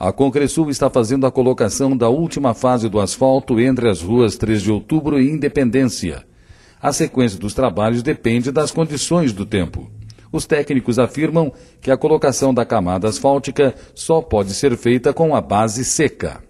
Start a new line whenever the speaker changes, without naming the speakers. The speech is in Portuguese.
A Concresul está fazendo a colocação da última fase do asfalto entre as ruas 3 de Outubro e Independência. A sequência dos trabalhos depende das condições do tempo. Os técnicos afirmam que a colocação da camada asfáltica só pode ser feita com a base seca.